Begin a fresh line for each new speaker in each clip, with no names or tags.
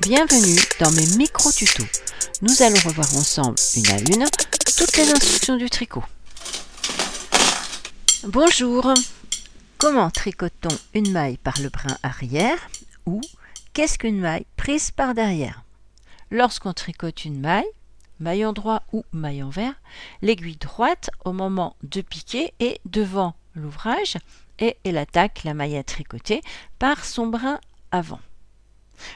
Bienvenue dans mes micro-tutos. Nous allons revoir ensemble, une à une, toutes les instructions du tricot. Bonjour Comment tricote-t-on une maille par le brin arrière ou qu'est-ce qu'une maille prise par derrière Lorsqu'on tricote une maille, maille droit ou maille envers l'aiguille droite au moment de piquer est devant l'ouvrage et elle attaque la maille à tricoter par son brin avant.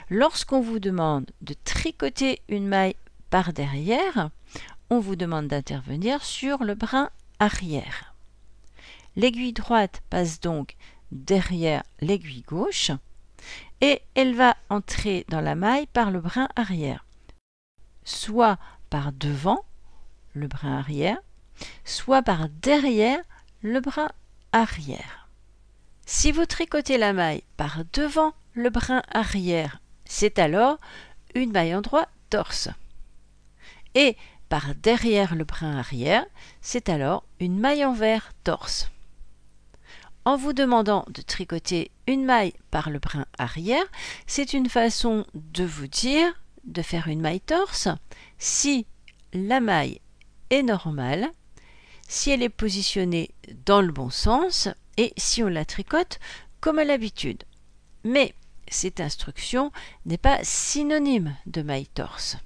Lorsqu'on vous demande de tricoter une maille par derrière, on vous demande d'intervenir sur le brin arrière. L'aiguille droite passe donc derrière l'aiguille gauche et elle va entrer dans la maille par le brin arrière, soit par devant le brin arrière, soit par derrière le brin arrière. Si vous tricotez la maille par devant le brin arrière. C'est alors une maille endroit torse. Et par derrière le brin arrière, c'est alors une maille envers torse. En vous demandant de tricoter une maille par le brin arrière, c'est une façon de vous dire de faire une maille torse si la maille est normale, si elle est positionnée dans le bon sens et si on la tricote comme à l'habitude. Mais cette instruction n'est pas synonyme de maille torse.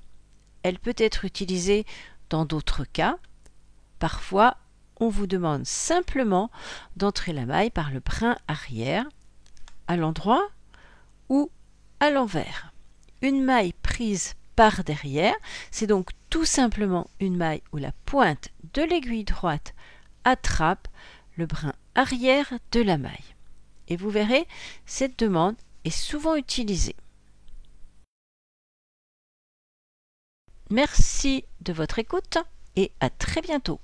Elle peut être utilisée dans d'autres cas. Parfois, on vous demande simplement d'entrer la maille par le brin arrière, à l'endroit ou à l'envers. Une maille prise par derrière, c'est donc tout simplement une maille où la pointe de l'aiguille droite attrape le brin arrière de la maille. Et vous verrez, cette demande est souvent utilisé. Merci de votre écoute et à très bientôt.